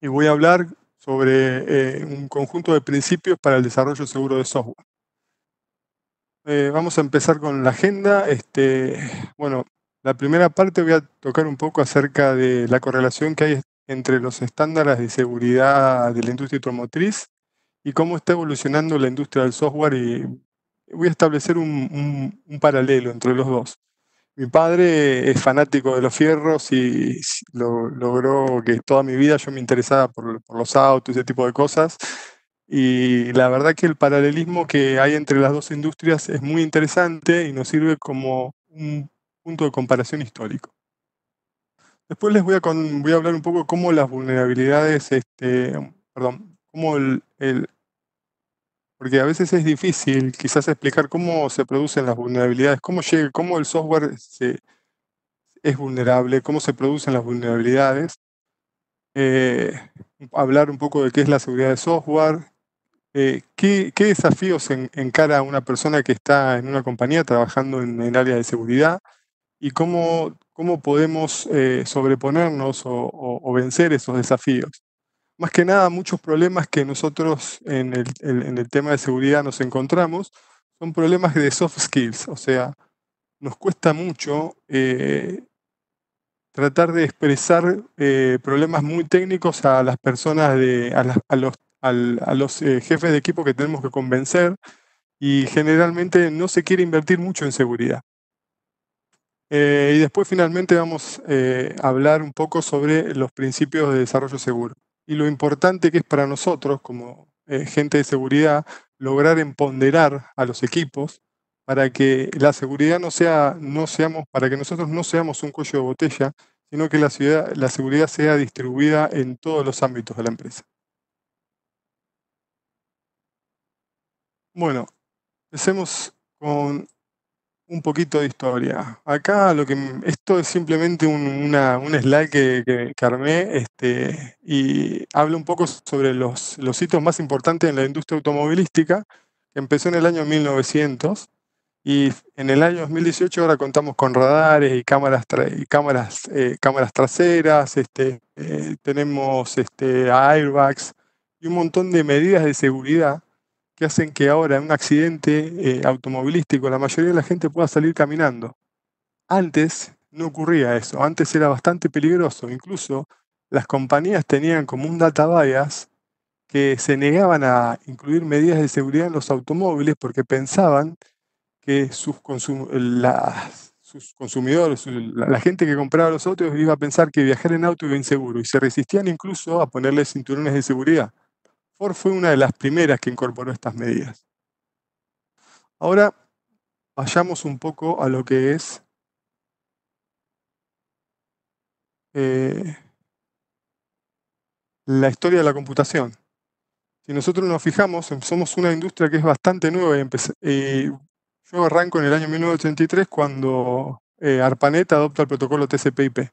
Y voy a hablar sobre eh, un conjunto de principios para el desarrollo seguro de software. Eh, vamos a empezar con la agenda. Este, bueno, la primera parte voy a tocar un poco acerca de la correlación que hay entre los estándares de seguridad de la industria automotriz y cómo está evolucionando la industria del software y voy a establecer un paralelo entre los dos. Mi padre es fanático de los fierros y lo, logró que toda mi vida yo me interesara por, los autos y ese tipo de cosas. Y la verdad que el paralelismo que hay entre las dos industrias es muy interesante y nos sirve como un punto de comparación histórico. Después les voy a, voy a hablar un poco cómo las vulnerabilidades, este, perdón, cómo el, porque a veces es difícil quizás explicar cómo se producen las vulnerabilidades, cómo, llega, cómo el software es vulnerable, cómo se producen las vulnerabilidades, eh, hablar un poco de qué es la seguridad de software, eh, qué, desafíos encara una persona que está en una compañía trabajando en el área de seguridad y cómo, cómo podemos eh, sobreponernos o vencer esos desafíos más que nada muchos problemas que nosotros en el, tema de seguridad nos encontramos son problemas de soft skills, o sea, nos cuesta mucho eh, tratar de expresar eh, problemas muy técnicos a las personas, de, a, los, eh, jefes de equipo que tenemos que convencer y generalmente no se quiere invertir mucho en seguridad. y después finalmente vamos a hablar un poco sobre los principios de desarrollo seguro y lo importante que es para nosotros como eh, gente de seguridad lograr empoderar a los equipos para que la seguridad no sea, no seamos, para que nosotros no seamos un cuello de botella, sino que la seguridad sea distribuida en todos los ámbitos de la empresa. Bueno, empecemos con un poquito de historia. Acá lo que esto es simplemente un, slide que, que, armé este, y habla un poco sobre los, los hitos más importantes en la industria automovilística. Que empezó en el año 1900 y en el año 2018 ahora contamos con radares y cámaras, cámaras, eh, cámaras traseras, este, eh, tenemos este, airbags y un montón de medidas de seguridad que hacen que ahora en un accidente eh, automovilístico la mayoría de la gente pueda salir caminando. Antes no ocurría eso, antes era bastante peligroso, incluso las compañías tenían como un data bias que se negaban a incluir medidas de seguridad en los automóviles porque pensaban que sus, consumidores, la, gente que compraba los autos iba a pensar que viajar en auto iba inseguro y se resistían incluso a ponerle cinturones de seguridad fue una de las primeras que incorporó estas medidas. Ahora vayamos un poco a lo que es eh, la historia de la computación. Si nosotros nos fijamos, somos una industria que es bastante nueva y, yo arranco en el año 1983 cuando eh, ARPANET adopta el protocolo TCP/IP.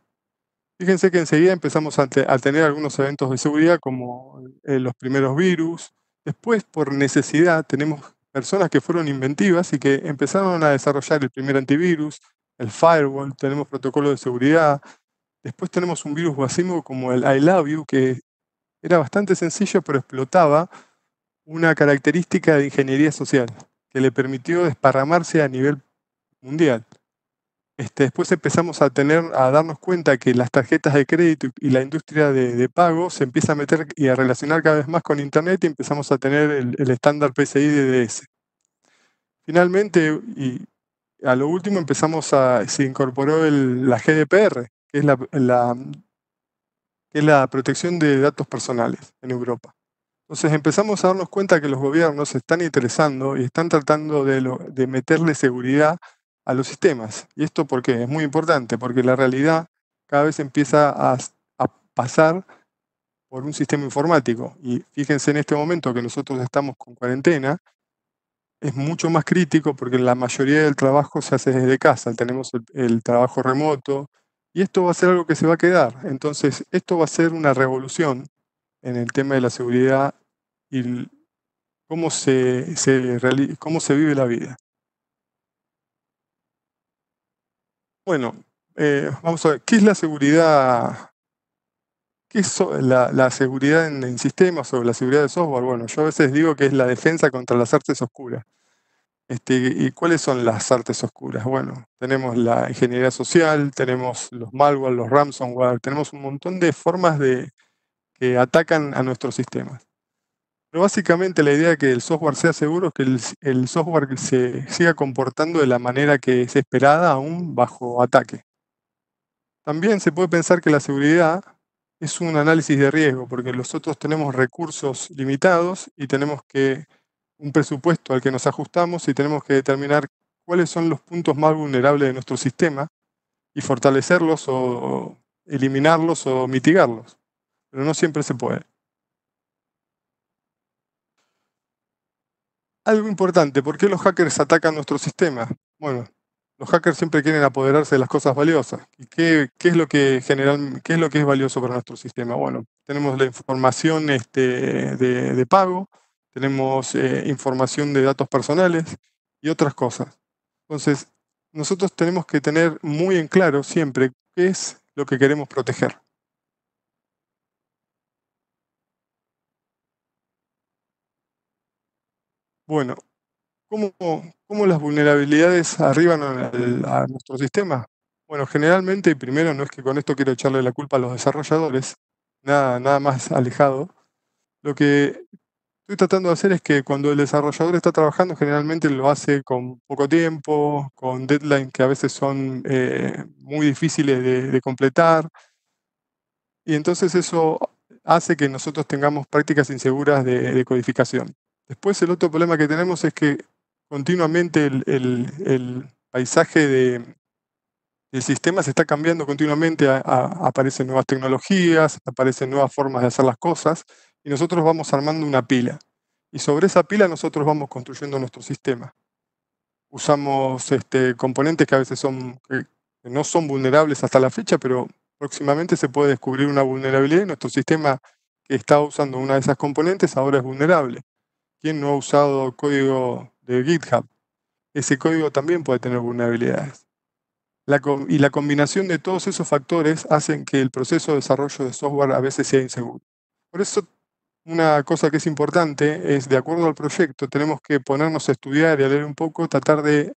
Fíjense que enseguida empezamos a, tener algunos eventos de seguridad como eh, los primeros virus. Después, por necesidad, tenemos personas que fueron inventivas y que empezaron a desarrollar el primer antivirus, el firewall, tenemos protocolos de seguridad. Después tenemos un virus vacío como el I Love You, que era bastante sencillo, pero explotaba una característica de ingeniería social que le permitió desparramarse a nivel mundial. Este, después empezamos a tener, a darnos cuenta que las tarjetas de crédito y la industria de, de, pago se empieza a meter y a relacionar cada vez más con Internet y empezamos a tener el estándar PCI DDS. Finalmente, y a lo último empezamos a, se incorporó la GDPR, que es la, que la protección de datos personales en Europa. Entonces empezamos a darnos cuenta que los gobiernos se están interesando y están tratando de, de meterle seguridad a los sistemas. ¿Y esto por qué? Es muy importante, porque la realidad cada vez empieza a, pasar por un sistema informático. Y fíjense en este momento que nosotros estamos con cuarentena, es mucho más crítico porque la mayoría del trabajo se hace desde casa, tenemos el, trabajo remoto y esto va a ser algo que se va a quedar. Entonces, esto va a ser una revolución en el tema de la seguridad y cómo se, se, cómo se vive la vida. Bueno, eh, vamos a ver, ¿qué es la seguridad? ¿Qué es la, seguridad en, sistemas o la seguridad de software? Bueno, yo a veces digo que es la defensa contra las artes oscuras. Este, ¿Y cuáles son las artes oscuras? Bueno, tenemos la ingeniería social, tenemos los malware, los ransomware, tenemos un montón de formas de, que atacan a nuestros sistemas. Pero básicamente la idea de que el software sea seguro es que el, software se siga comportando de la manera que es esperada aún bajo ataque. También se puede pensar que la seguridad es un análisis de riesgo, porque nosotros tenemos recursos limitados y tenemos que un presupuesto al que nos ajustamos y tenemos que determinar cuáles son los puntos más vulnerables de nuestro sistema y fortalecerlos o eliminarlos o mitigarlos. Pero no siempre se puede. algo importante, ¿por qué los hackers atacan nuestro sistema? Bueno, los hackers siempre quieren apoderarse de las cosas valiosas. ¿Y qué, es lo que general, qué es lo que es valioso para nuestro sistema? Bueno, tenemos la información este, de, pago, tenemos eh, información de datos personales y otras cosas. Entonces, nosotros tenemos que tener muy en claro siempre qué es lo que queremos proteger. bueno, ¿cómo, cómo las vulnerabilidades arriban a nuestro sistema? Bueno, generalmente, primero, no es que con esto quiero echarle la culpa a los desarrolladores, nada, nada más alejado. Lo que estoy tratando de hacer es que cuando el desarrollador está trabajando, generalmente lo hace con poco tiempo, con deadlines que a veces son eh, muy difíciles de, completar. Y entonces eso hace que nosotros tengamos prácticas inseguras de, codificación. Después el otro problema que tenemos es que continuamente el, paisaje de, del sistema se está cambiando continuamente, aparecen nuevas tecnologías, aparecen nuevas formas de hacer las cosas y nosotros vamos armando una pila. Y sobre esa pila nosotros vamos construyendo nuestro sistema. Usamos este, componentes que a veces son, no son vulnerables hasta la fecha, pero próximamente se puede descubrir una vulnerabilidad y nuestro sistema que está usando una de esas componentes ahora es vulnerable. ¿Quién no ha usado código de GitHub? Ese código también puede tener vulnerabilidades. y la combinación de todos esos factores hacen que el proceso de desarrollo de software a veces sea inseguro. Por eso, una cosa que es importante es, de acuerdo al proyecto, tenemos que ponernos a estudiar y a leer un poco, tratar de,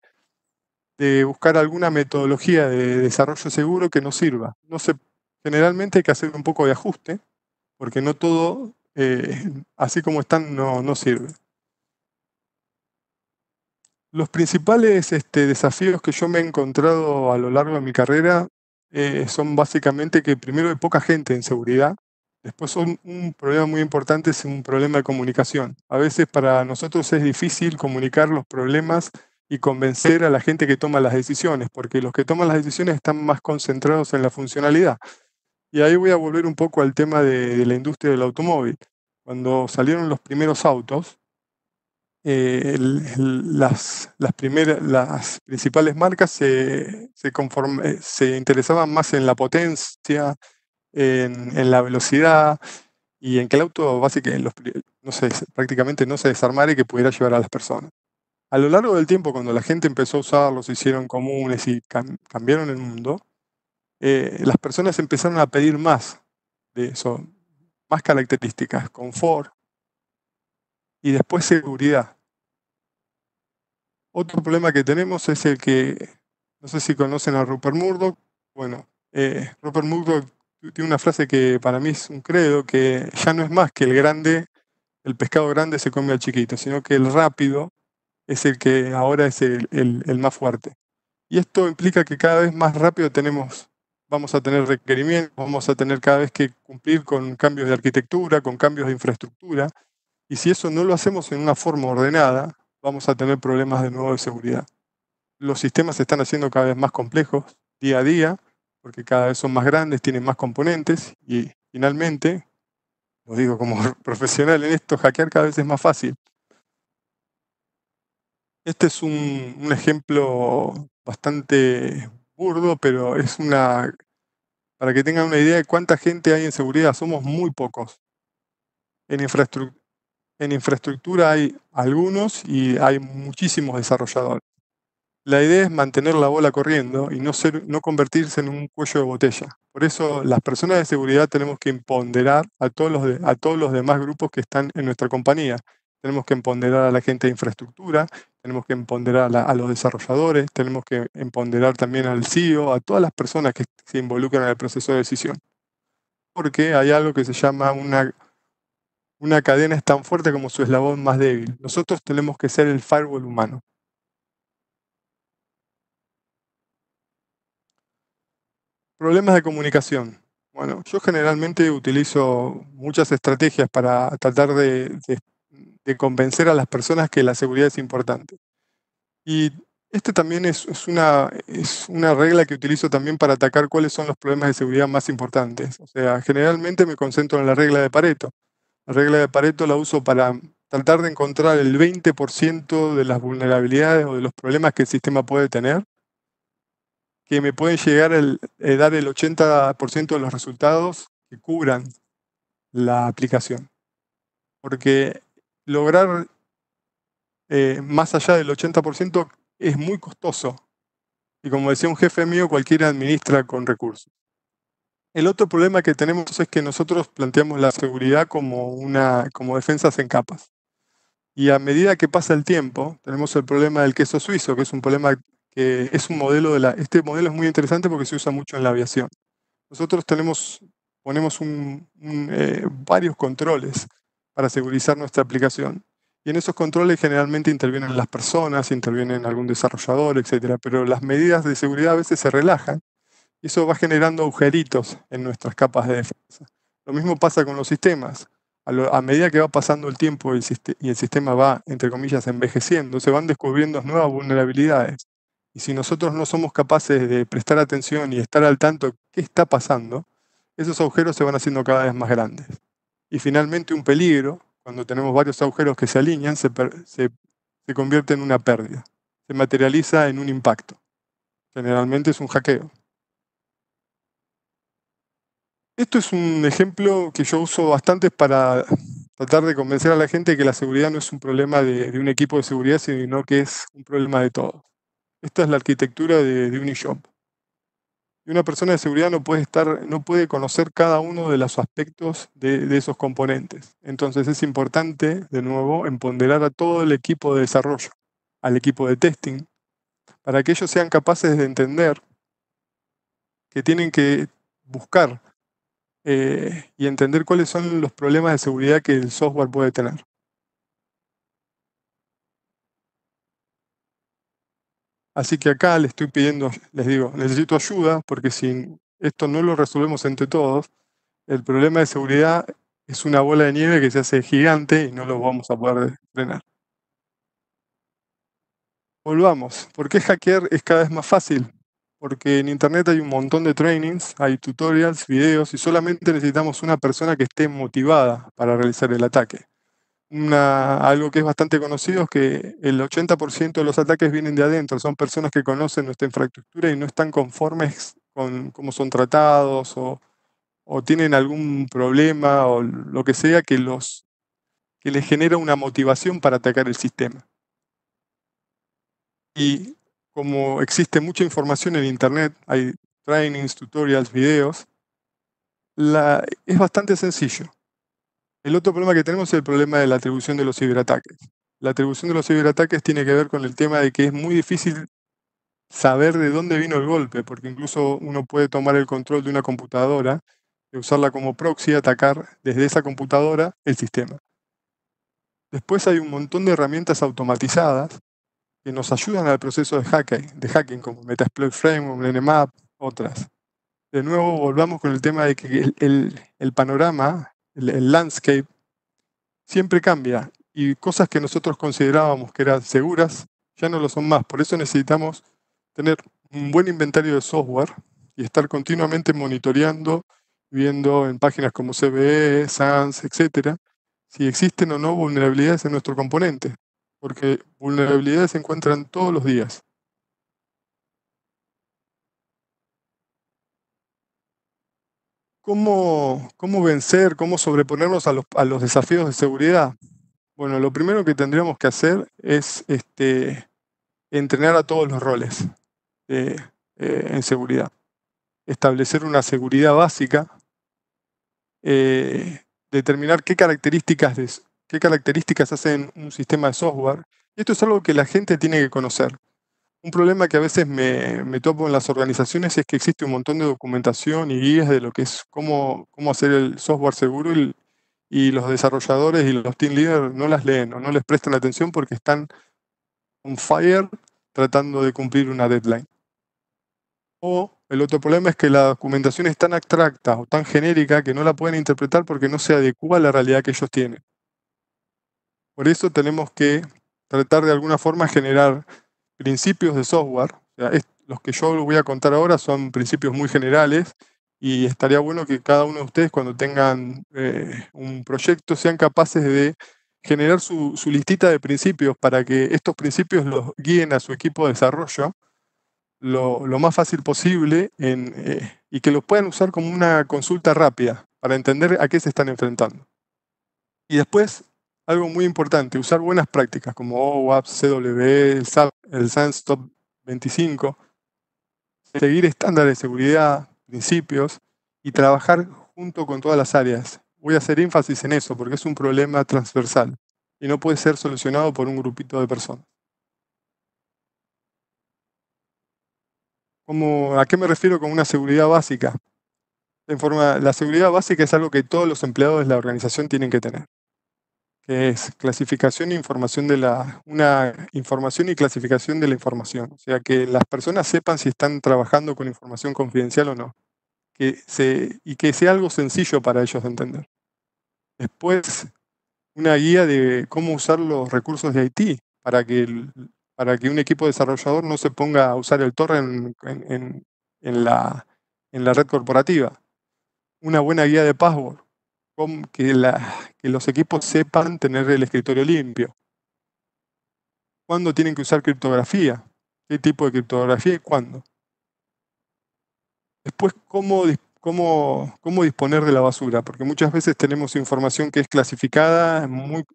de buscar alguna metodología de desarrollo seguro que nos sirva. No se, generalmente hay que hacer un poco de ajuste, porque no todo eh, así como están, no, no sirve. Los principales este, desafíos que yo me he encontrado a lo largo de mi carrera eh, son básicamente que primero hay poca gente en seguridad, después son un problema muy importante es un problema de comunicación. A veces para nosotros es difícil comunicar los problemas y convencer a la gente que toma las decisiones, porque los que toman las decisiones están más concentrados en la funcionalidad. Y ahí voy a volver un poco al tema de, la industria del automóvil. Cuando salieron los primeros autos, eh, las, las, primeras, las principales marcas se, se, conforme, eh, se interesaban más en la potencia, en, en, la velocidad y en que el auto básicamente no se, prácticamente no se desarmara y que pudiera llevar a las personas. A lo largo del tiempo, cuando la gente empezó a usarlos, se hicieron comunes y cambiaron el mundo, eh, las personas empezaron a pedir más de eso, más características, confort y después seguridad. Otro problema que tenemos es el que, no sé si conocen a Rupert Murdoch, bueno, eh, Rupert Murdoch tiene una frase que para mí es un credo, que ya no es más que el grande, el pescado grande se come al chiquito, sino que el rápido es el que ahora es el, el más fuerte. Y esto implica que cada vez más rápido tenemos vamos a tener requerimientos, vamos a tener cada vez que cumplir con cambios de arquitectura, con cambios de infraestructura, y si eso no lo hacemos en una forma ordenada, vamos a tener problemas de nuevo de seguridad. Los sistemas se están haciendo cada vez más complejos día a día, porque cada vez son más grandes, tienen más componentes, y finalmente, lo digo como profesional en esto, hackear cada vez es más fácil. Este es un, ejemplo bastante burdo, pero es una... Para que tengan una idea de cuánta gente hay en seguridad, somos muy pocos. En, infraestructura, en infraestructura hay algunos y hay muchísimos desarrolladores. La idea es mantener la bola corriendo y no, ser, no convertirse en un cuello de botella. Por eso las personas de seguridad tenemos que imponderar a todos los, a todos los demás grupos que están en nuestra compañía tenemos que empoderar a la gente de infraestructura, tenemos que empoderar a, los desarrolladores, tenemos que empoderar también al CEO, a todas las personas que se involucran en el proceso de decisión. Porque hay algo que se llama una, una cadena es tan fuerte como su eslabón más débil. Nosotros tenemos que ser el firewall humano. Problemas de comunicación. Bueno, yo generalmente utilizo muchas estrategias para tratar de de convencer a las personas que la seguridad es importante. Y este también es, una, es una regla que utilizo también para atacar cuáles son los problemas de seguridad más importantes. O sea, generalmente me concentro en la regla de Pareto. La regla de Pareto la uso para tratar de encontrar el 20% de las vulnerabilidades o de los problemas que el sistema puede tener, que me pueden llegar a eh, dar el 80% de los resultados que cubran la aplicación. Porque lograr eh, más allá del 80% es muy costoso. Y como decía un jefe mío, cualquiera administra con recursos. El otro problema que tenemos es que nosotros planteamos la seguridad como, una, como defensas en capas. Y a medida que pasa el tiempo, tenemos el problema del queso suizo, que es un problema que es un modelo de la... Este modelo es muy interesante porque se usa mucho en la aviación. Nosotros tenemos, ponemos eh, varios controles para segurizar nuestra aplicación. Y en esos controles generalmente intervienen las personas, intervienen algún desarrollador, etc. Pero las medidas de seguridad a veces se relajan y eso va generando agujeritos en nuestras capas de defensa. Lo mismo pasa con los sistemas. A, medida que va pasando el tiempo y y el sistema va, entre comillas, envejeciendo, se van descubriendo nuevas vulnerabilidades. Y si nosotros no somos capaces de prestar atención y estar al tanto de qué está pasando, esos agujeros se van haciendo cada vez más grandes. Y finalmente un peligro, cuando tenemos varios agujeros que se alinean, se, convierte en una pérdida, se materializa en un impacto. Generalmente es un hackeo. Esto es un ejemplo que yo uso bastante para tratar de convencer a la gente que la seguridad no es un problema de, un equipo de seguridad, sino que es un problema de todos. Esta es la arquitectura de, de Unishop una persona de seguridad no puede, estar, no puede conocer cada uno de los aspectos de, esos componentes. Entonces es importante, de nuevo, empoderar a todo el equipo de desarrollo, al equipo de testing, para que ellos sean capaces de entender que tienen que buscar eh, y entender cuáles son los problemas de seguridad que el software puede tener. Así que acá les estoy pidiendo, les digo, necesito ayuda porque si esto no lo resolvemos entre todos, el problema de seguridad es una bola de nieve que se hace gigante y no lo vamos a poder frenar. Volvamos. ¿Por qué hackear es cada vez más fácil? Porque en Internet hay un montón de trainings, hay tutorials, videos y solamente necesitamos una persona que esté motivada para realizar el ataque algo que es bastante conocido es que el 80% de los ataques vienen de adentro, son personas que conocen nuestra infraestructura y no están conformes con cómo son tratados o, tienen algún problema o lo que sea que, los, que les genera una motivación para atacar el sistema. Y como existe mucha información en Internet, hay trainings, tutorials, videos, la, es bastante sencillo el otro problema que tenemos es el problema de la atribución de los ciberataques. La atribución de los ciberataques tiene que ver con el tema de que es muy difícil saber de dónde vino el golpe, porque incluso uno puede tomar el control de una computadora, y usarla como proxy, atacar desde esa computadora el sistema. Después hay un montón de herramientas automatizadas que nos ayudan al proceso de hacking, de hacking como Metasploit Framework, Nmap, otras. De nuevo, volvamos con el tema de que el panorama el, landscape, siempre cambia y cosas que nosotros considerábamos que eran seguras ya no lo son más. Por eso necesitamos tener un buen inventario de software y estar continuamente monitoreando, viendo en páginas como CVE, SANS, etcétera, si existen o no vulnerabilidades en nuestro componente, porque vulnerabilidades se encuentran todos los días. ¿Cómo, vencer, cómo sobreponernos a los, desafíos de seguridad? Bueno, lo primero que tendríamos que hacer es este, entrenar a todos los roles eh, en seguridad. Establecer una seguridad básica, eh, determinar qué características, qué características hacen un sistema de software. Y esto es algo que la gente tiene que conocer. Un problema que a veces me, topo en las organizaciones es que existe un montón de documentación y guías de lo que es cómo, cómo hacer el software seguro y, los desarrolladores y los team leaders no las leen o no les prestan atención porque están on fire tratando de cumplir una deadline. O el otro problema es que la documentación es tan abstracta o tan genérica que no la pueden interpretar porque no se adecua a la realidad que ellos tienen. Por eso tenemos que tratar de alguna forma generar principios de software. los que yo voy a contar ahora son principios muy generales y estaría bueno que cada uno de ustedes cuando tengan eh, un proyecto sean capaces de generar su, listita de principios para que estos principios los guíen a su equipo de desarrollo lo, más fácil posible eh, y que los puedan usar como una consulta rápida para entender a qué se están enfrentando. Y después algo muy importante, usar buenas prácticas como OWASP, CW, el el SANSTOP 25, seguir estándares de seguridad, principios y trabajar junto con todas las áreas. Voy a hacer énfasis en eso porque es un problema transversal y no puede ser solucionado por un grupito de personas. como ¿A qué me refiero con una seguridad básica? En forma, la seguridad básica es algo que todos los empleados de la organización tienen que tener es clasificación e información de la, una información y clasificación de la información. O sea, que las personas sepan si están trabajando con información confidencial o no. Que se, y que sea algo sencillo para ellos de entender. Después, una guía de cómo usar los recursos de IT para que, para que un equipo desarrollador no se ponga a usar el torre en, en, la, en la red corporativa. Una buena guía de password que, los equipos sepan tener el escritorio limpio. ¿Cuándo tienen que usar criptografía? ¿Qué tipo de criptografía y cuándo? Después, ¿cómo, cómo disponer de la basura? Porque muchas veces tenemos información que es clasificada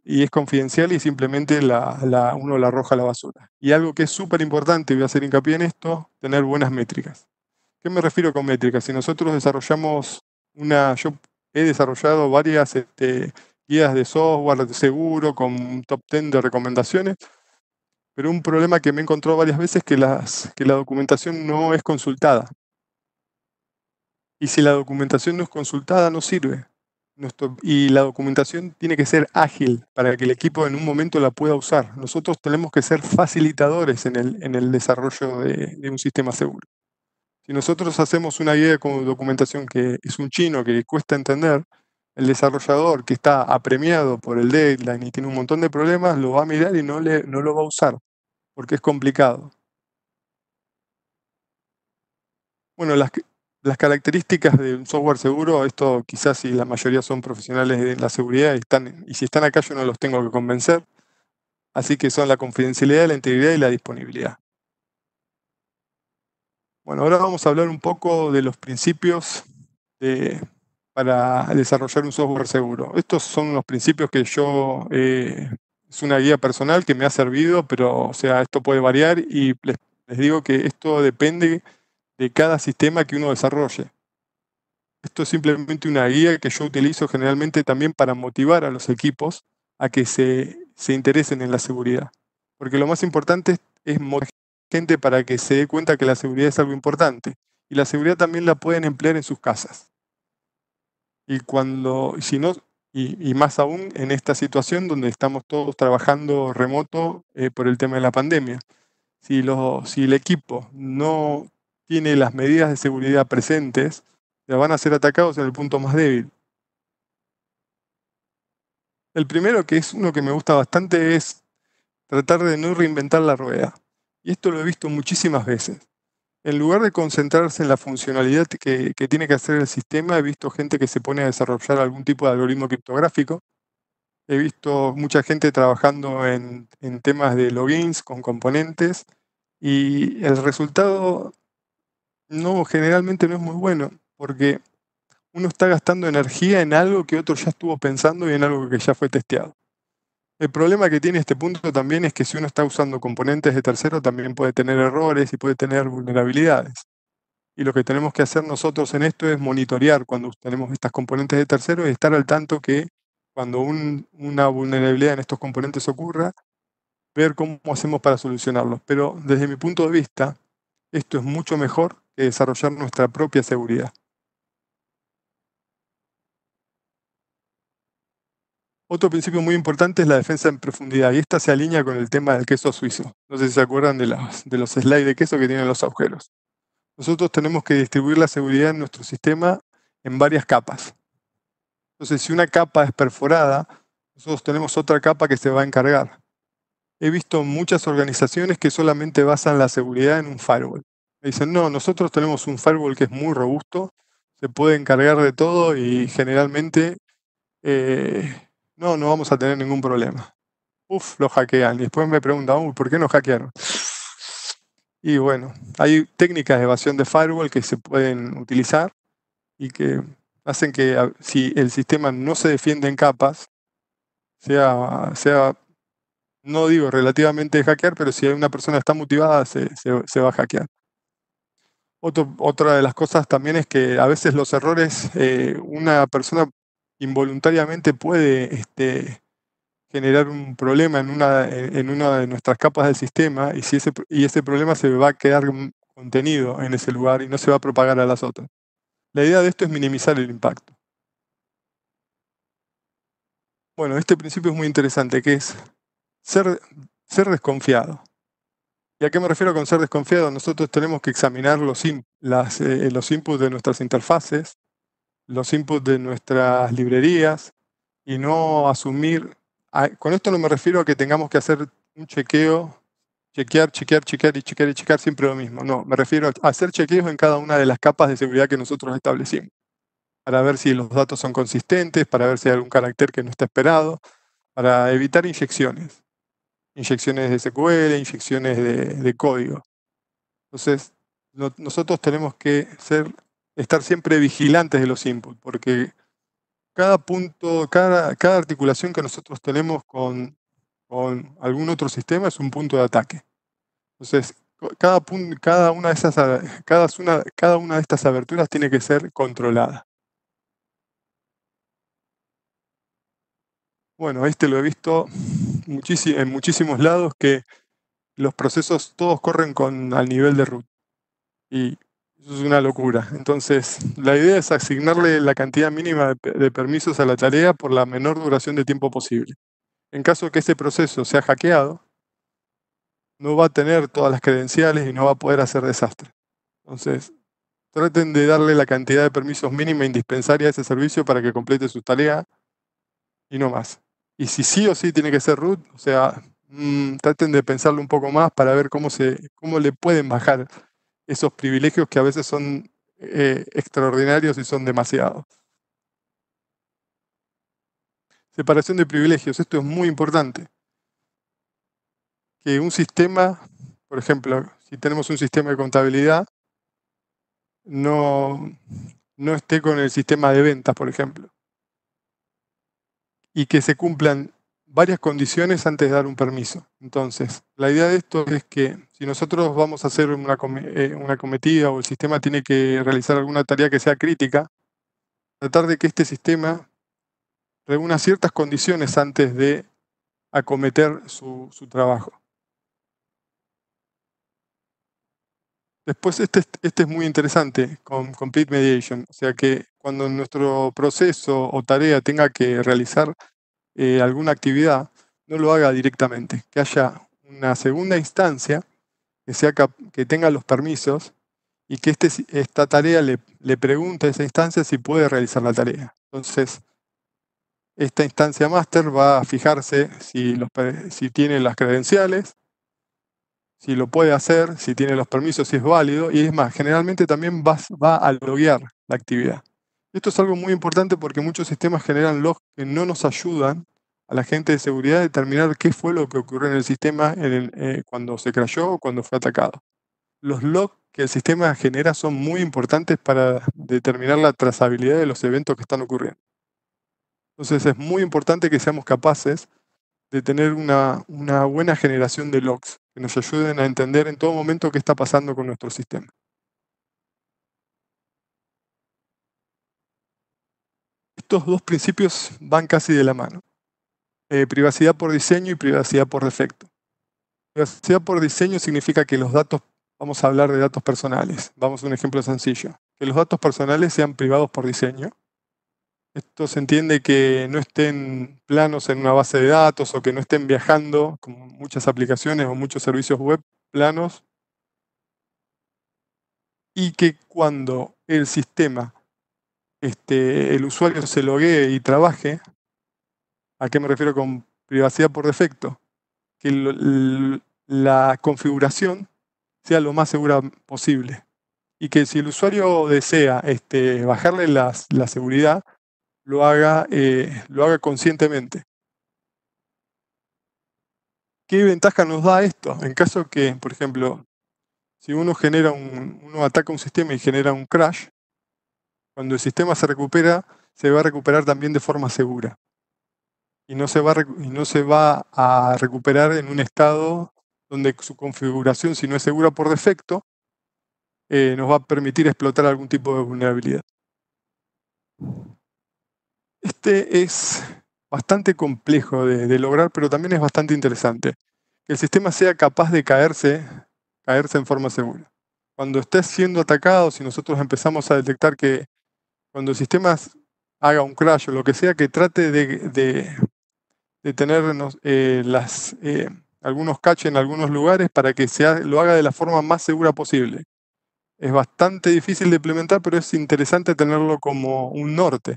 y es confidencial y simplemente la, uno la arroja a la basura. Y algo que es súper importante, voy a hacer hincapié en esto, tener buenas métricas. ¿Qué me refiero con métricas? Si nosotros desarrollamos una, he desarrollado varias este, guías de software de seguro con top 10 de recomendaciones, pero un problema que me he encontrado varias veces es que, la documentación no es consultada. Y si la documentación no es consultada, no sirve. y la documentación tiene que ser ágil para que el equipo en un momento la pueda usar. Nosotros tenemos que ser facilitadores en el, desarrollo de, un sistema seguro. Si nosotros hacemos una guía con documentación que es un chino, que le cuesta entender, el desarrollador que está apremiado por el deadline y tiene un montón de problemas, lo va a mirar y no, le, no lo va a usar, porque es complicado. Bueno, las, las características de un software seguro, esto quizás si la mayoría son profesionales de la seguridad están, y si están acá yo no los tengo que convencer, así que son la confidencialidad, la integridad y la disponibilidad. Bueno, ahora vamos a hablar un poco de los principios para desarrollar un software seguro. Estos son los principios que yo... Eh, es una guía personal que me ha servido, pero o sea, esto puede variar y les, digo que esto depende de cada sistema que uno desarrolle. Esto es simplemente una guía que yo utilizo generalmente también para motivar a los equipos a que se, se interesen en la seguridad. Porque lo más importante es motivar gente para que se dé cuenta que la seguridad es algo importante. Y la seguridad también la pueden emplear en sus casas. Y cuando, si no, y, más aún en esta situación donde estamos todos trabajando remoto eh, por el tema de la pandemia. Si, si el equipo no tiene las medidas de seguridad presentes, ya van a ser atacados en el punto más débil. El primero, que es uno que me gusta bastante, es tratar de no reinventar la rueda y esto lo he visto muchísimas veces, en lugar de concentrarse en la funcionalidad que, tiene que hacer el sistema, he visto gente que se pone a desarrollar algún tipo de algoritmo criptográfico, he visto mucha gente trabajando en, temas de logins con componentes y el resultado no generalmente no es muy bueno porque uno está gastando energía en algo que otro ya estuvo pensando y en algo que ya fue testeado. El problema que tiene este punto también es que si uno está usando componentes de tercero también puede tener errores y puede tener vulnerabilidades. Y lo que tenemos que hacer nosotros en esto es monitorear cuando tenemos estas componentes de tercero y estar al tanto que cuando una vulnerabilidad en estos componentes ocurra, ver cómo hacemos para solucionarlo. Pero desde mi punto de vista, esto es mucho mejor que desarrollar nuestra propia seguridad. Otro principio muy importante es la defensa en profundidad y esta se alinea con el tema del queso suizo. No sé si se acuerdan de, de los slides de queso que tienen los agujeros. Nosotros tenemos que distribuir la seguridad en nuestro sistema en varias capas. Entonces, si una capa es perforada, nosotros tenemos otra capa que se va a encargar. He visto muchas organizaciones que solamente basan la seguridad en un firewall. Me dicen, no, nosotros tenemos un firewall que es muy robusto, se puede encargar de todo y generalmente eh, no, no vamos a tener ningún problema. Uf, lo hackean. Y después me preguntan, uy, ¿por qué no hackearon? Y bueno, hay técnicas de evasión de firewall que se pueden utilizar y que hacen que si el sistema no se defiende en capas, sea, sea no digo relativamente hackear, pero si una persona está motivada, se, va a hackear. otra de las cosas también es que a veces los errores, eh, una persona involuntariamente puede este, generar un problema en una, en una de nuestras capas del sistema y, si ese, y ese problema se va a quedar contenido en ese lugar y no se va a propagar a las otras. La idea de esto es minimizar el impacto. Bueno, este principio es muy interesante, que es ser, ser desconfiado. ¿Y a qué me refiero con ser desconfiado? Nosotros tenemos que examinar los, las, eh, los inputs de nuestras interfaces, los inputs de nuestras librerías y no asumir, con esto no me refiero a que tengamos que hacer un chequeo, chequear, chequear, chequear y chequear y chequear siempre lo mismo. No, me refiero a hacer chequeos en cada una de las capas de seguridad que nosotros establecimos, para ver si los datos son consistentes, para ver si hay algún carácter que no está esperado, para evitar inyecciones, inyecciones de SQL, inyecciones de, código. Entonces, nosotros tenemos que ser estar siempre vigilantes de los inputs, porque cada punto, cada, cada articulación que nosotros tenemos con, con, algún otro sistema es un punto de ataque. Entonces, cada, cada, una, de esas, cada, una, cada una de estas aberturas tiene que ser controlada. Bueno, este lo he visto en muchísimos lados que los procesos todos corren con, al nivel de root. Y es una locura. Entonces, la idea es asignarle la cantidad mínima de, permisos a la tarea por la menor duración de tiempo posible. En caso de que ese proceso sea hackeado, no va a tener todas las credenciales y no va a poder hacer desastre. Entonces, traten de darle la cantidad de permisos mínima indispensaria a ese servicio para que complete su tarea y no más. Y si sí o sí tiene que ser root, o sea, mm, traten de pensarlo un poco más para ver cómo, se, cómo le pueden bajar esos privilegios que a veces son eh, extraordinarios y son demasiados. Separación de privilegios, esto es muy importante. Que un sistema, por ejemplo, si tenemos un sistema de contabilidad, no, no esté con el sistema de ventas, por ejemplo. Y que se cumplan varias condiciones antes de dar un permiso. Entonces, la idea de esto es que si nosotros vamos a hacer eh, una, cometida o el sistema tiene que realizar alguna tarea que sea crítica, tratar de que este sistema reúna ciertas condiciones antes de acometer su, trabajo. Después, este, este, es muy interesante con Complete Mediation, o sea que cuando nuestro proceso o tarea tenga que realizar eh, alguna actividad, no lo haga directamente, que haya una segunda instancia que, tenga los permisos y que este esta tarea le, pregunte a esa instancia si puede realizar la tarea. Entonces, esta instancia máster va a fijarse si, tiene las credenciales, si lo puede hacer, si tiene los permisos, si es válido, y es más, generalmente también va, va a loguear la actividad. Esto es algo muy importante porque muchos sistemas generan logs que no nos ayudan a la gente de seguridad a determinar qué fue lo que ocurrió en el sistema eh, cuando se cayó o cuando fue atacado. Los logs que el sistema genera son muy importantes para determinar la trazabilidad de los eventos que están ocurriendo. Entonces es muy importante que seamos capaces de tener una buena generación de logs que nos ayuden a entender en todo momento qué está pasando con nuestro sistema. estos dos principios van casi de la mano. Eh, privacidad por diseño y privacidad por defecto. Privacidad por diseño significa que los datos, vamos a hablar de datos personales, vamos a un ejemplo sencillo, que los datos personales sean privados por diseño. Esto se entiende que no estén planos en una base de datos o que no estén viajando, como muchas aplicaciones o muchos servicios web, planos. Y que cuando el sistema este, el usuario se loguee y trabaje. ¿A qué me refiero con privacidad por defecto? Que la configuración sea lo más segura posible. Y que si el usuario desea este, bajarle la seguridad, lo haga, eh, lo haga conscientemente. ¿Qué ventaja nos da esto? En caso que, por ejemplo, si uno genera un, uno ataca un sistema y genera un crash, cuando el sistema se recupera, se va a recuperar también de forma segura. Y no se va a, no se va a recuperar en un estado donde su configuración, si no es segura por defecto, eh, nos va a permitir explotar algún tipo de vulnerabilidad. Este es bastante complejo de, lograr, pero también es bastante interesante. Que el sistema sea capaz de caerse, caerse en forma segura. Cuando esté siendo atacado, si nosotros empezamos a detectar que cuando el sistema haga un crash o lo que sea, que trate de, tener eh, las, eh, algunos caches en algunos lugares para que lo haga de la forma más segura posible. Es bastante difícil de implementar, pero es interesante tenerlo como un norte,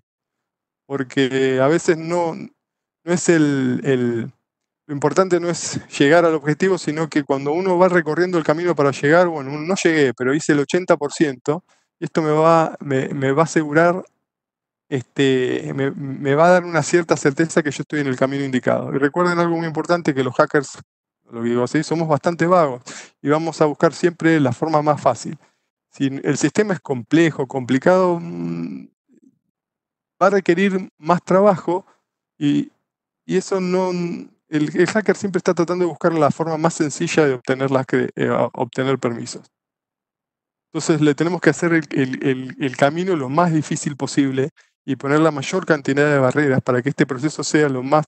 porque a veces no, no es lo importante no es llegar al objetivo, sino que cuando uno va recorriendo el camino para llegar, bueno, no llegué, pero hice el 80%, esto me va, me, va a asegurar, este, me, va a dar una cierta certeza que yo estoy en el camino indicado. Y recuerden algo muy importante, que los hackers, lo digo así, somos bastante vagos y vamos a buscar siempre la forma más fácil. Si el sistema es complejo, complicado, mm, va a requerir más trabajo y, eso no... El, hacker siempre está tratando de buscar la forma más sencilla de obtener, las, eh, obtener permisos. Entonces le tenemos que hacer el, camino lo más difícil posible y poner la mayor cantidad de barreras para que este proceso sea lo más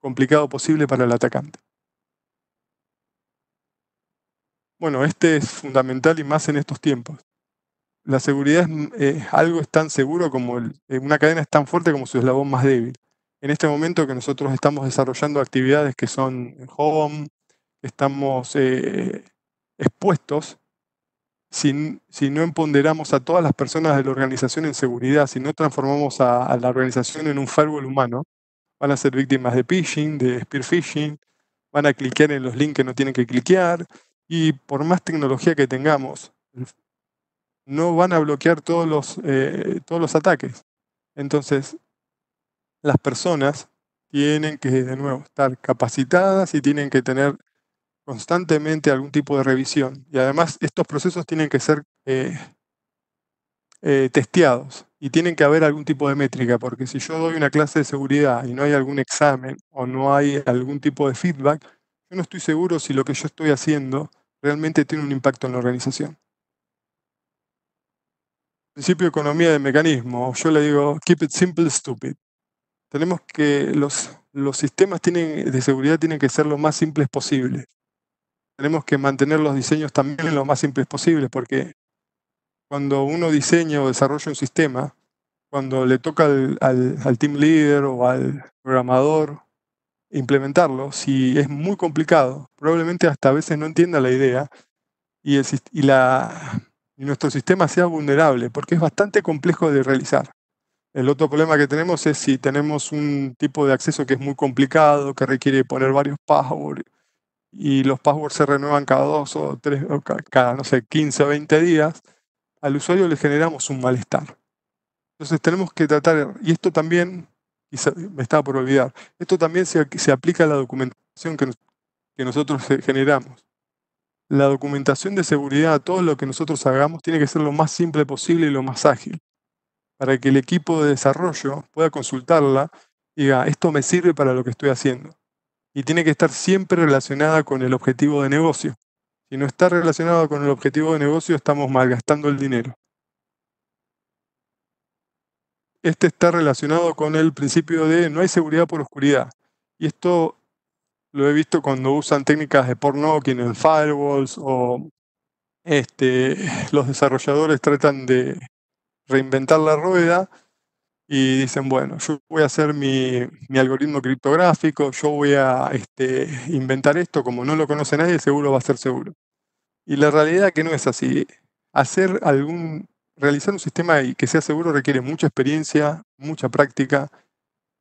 complicado posible para el atacante. Bueno, este es fundamental y más en estos tiempos. La seguridad es algo tan seguro como eh, una cadena es tan fuerte como su eslabón más débil. En este momento que nosotros estamos desarrollando actividades que son home, estamos eh, expuestos si, no empoderamos a todas las personas de la organización en seguridad, si no transformamos a, la organización en un firewall humano, van a ser víctimas de phishing, de spear phishing, van a cliquear en los links que no tienen que cliquear y por más tecnología que tengamos, no van a bloquear todos los, eh, todos los ataques. Entonces, las personas tienen que, de nuevo, estar capacitadas y tienen que tener constantemente algún tipo de revisión. Y además estos procesos tienen que ser eh, eh, testeados y tienen que haber algún tipo de métrica, porque si yo doy una clase de seguridad y no hay algún examen o no hay algún tipo de feedback, yo no estoy seguro si lo que yo estoy haciendo realmente tiene un impacto en la organización. Principio de economía de mecanismo. Yo le digo, keep it simple, stupid. Tenemos que, los, los sistemas tienen, de seguridad tienen que ser lo más simples posible tenemos que mantener los diseños también en lo más simples posible, porque cuando uno diseña o desarrolla un sistema, cuando le toca al, al, team leader o al programador implementarlo, si es muy complicado, probablemente hasta a veces no entienda la idea y, y, la, y nuestro sistema sea vulnerable, porque es bastante complejo de realizar. El otro problema que tenemos es si tenemos un tipo de acceso que es muy complicado, que requiere poner varios passwords y los passwords se renuevan cada dos o tres, cada, no sé, 15 o 20 días, al usuario le generamos un malestar. Entonces tenemos que tratar, y esto también, me estaba por olvidar, esto también se, se aplica a la documentación que, que nosotros eh, generamos. La documentación de seguridad, todo lo que nosotros hagamos, tiene que ser lo más simple posible y lo más ágil, para que el equipo de desarrollo pueda consultarla y diga, esto me sirve para lo que estoy haciendo y tiene que estar siempre relacionada con el objetivo de negocio. Si no está relacionada con el objetivo de negocio, estamos malgastando el dinero. Este está relacionado con el principio de no hay seguridad por oscuridad. Y esto lo he visto cuando usan técnicas de porno, en firewalls o este, los desarrolladores tratan de reinventar la rueda y dicen, bueno, yo voy a hacer mi, algoritmo criptográfico, yo voy a este, inventar esto, como no lo conoce nadie, seguro va a ser seguro. Y la realidad es que no es así. Hacer algún, realizar un sistema que sea seguro requiere mucha experiencia, mucha práctica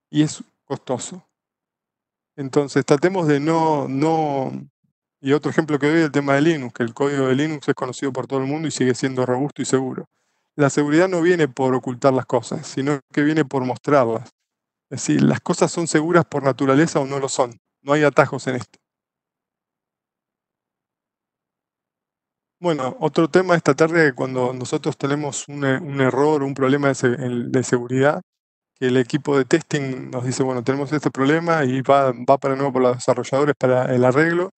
y es costoso. Entonces, tratemos de no, no... Y otro ejemplo que doy es el tema de Linux, que el código de Linux es conocido por todo el mundo y sigue siendo robusto y seguro la seguridad no viene por ocultar las cosas, sino que viene por mostrarlas. Es decir, las cosas son seguras por naturaleza o no lo son. No hay atajos en esto. Bueno, otro tema esta tarde es que cuando nosotros tenemos un, eh, error, un problema de, seguridad, que el equipo de testing nos dice, bueno, tenemos este problema y va, va para nuevo por los desarrolladores para el arreglo,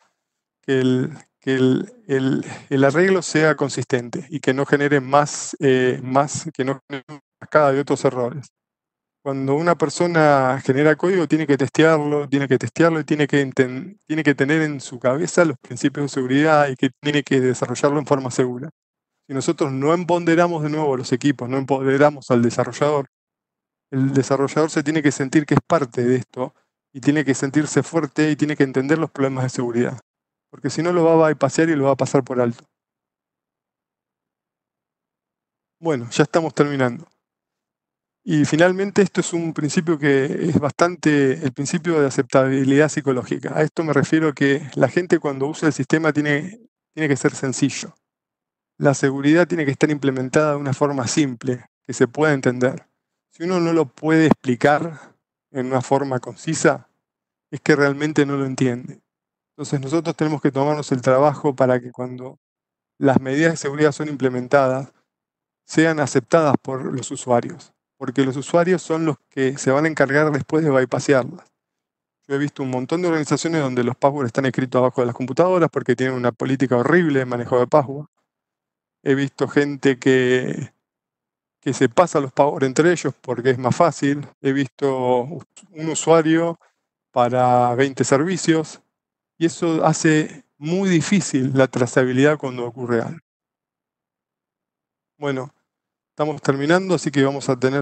que que el, arreglo sea consistente y que no genere más, eh, más que no genere más de otros errores. Cuando una persona genera código, tiene que testearlo, tiene que testearlo y tiene que, tiene que tener en su cabeza los principios de seguridad y que tiene que desarrollarlo en forma segura. Si nosotros no empoderamos de nuevo los equipos, no empoderamos al desarrollador, el desarrollador se tiene que sentir que es parte de esto y tiene que sentirse fuerte y tiene que entender los problemas de seguridad porque si no lo va a pasear y lo va a pasar por alto. Bueno, ya estamos terminando. Y finalmente esto es un principio que es bastante el principio de aceptabilidad psicológica. A esto me refiero que la gente cuando usa el sistema tiene, tiene que ser sencillo. La seguridad tiene que estar implementada de una forma simple, que se pueda entender. Si uno no lo puede explicar en una forma concisa, es que realmente no lo entiende. Entonces nosotros tenemos que tomarnos el trabajo para que cuando las medidas de seguridad son implementadas, sean aceptadas por los usuarios, porque los usuarios son los que se van a encargar después de bypassarlas. Yo he visto un montón de organizaciones donde los passwords están escritos abajo de las computadoras porque tienen una política horrible de manejo de password. He visto gente que, que se pasa los passwords entre ellos porque es más fácil. He visto un usuario para 20 servicios y eso hace muy difícil la trazabilidad cuando ocurre algo. Bueno, estamos terminando, así que vamos a tener